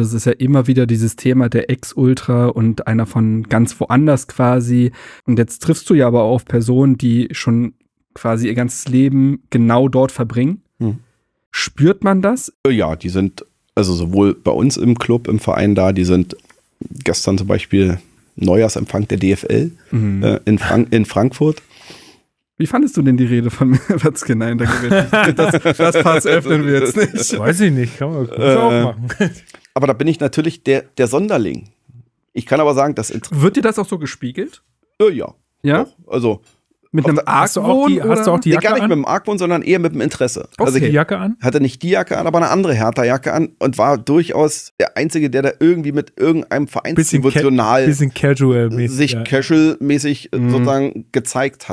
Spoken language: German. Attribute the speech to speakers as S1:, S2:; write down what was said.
S1: aber das ist ja immer wieder dieses Thema der Ex-Ultra und einer von ganz woanders quasi. Und jetzt triffst du ja aber auch auf Personen, die schon quasi ihr ganzes Leben genau dort verbringen.
S2: Hm. Spürt man das? Äh, ja, die sind also sowohl bei uns im Club, im Verein da, die sind gestern zum Beispiel Neujahrsempfang der DFL mhm. äh, in, Frank in Frankfurt wie fandest du denn die Rede von Watzke? Nein, danke. Das, das Pass öffnen wir jetzt nicht. Weiß ich nicht, kann man äh, auch machen. Aber da bin ich natürlich der, der Sonderling. Ich kann aber sagen, das
S3: Wird dir das auch so gespiegelt?
S2: Äh, ja. Ja? Also. Mit einem Argwohn? Hast du auch die, hast du auch die Jacke nee, gar nicht an? mit dem Argwohn, sondern eher mit dem Interesse. Also okay. Also ich die Jacke an? Hatte nicht die Jacke an, aber eine andere Hertha-Jacke an und war durchaus der Einzige, der da irgendwie mit irgendeinem Verein bisschen emotional bisschen sich ja. casual-mäßig äh, mhm. sozusagen gezeigt hat.